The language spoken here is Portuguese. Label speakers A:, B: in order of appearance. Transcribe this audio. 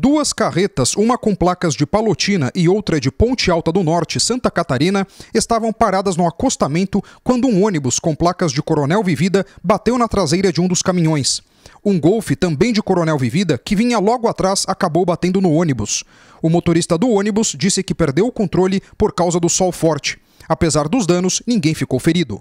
A: Duas carretas, uma com placas de Palotina e outra de Ponte Alta do Norte, Santa Catarina, estavam paradas no acostamento quando um ônibus com placas de Coronel Vivida bateu na traseira de um dos caminhões. Um Golfe, também de Coronel Vivida, que vinha logo atrás, acabou batendo no ônibus. O motorista do ônibus disse que perdeu o controle por causa do sol forte. Apesar dos danos, ninguém ficou ferido.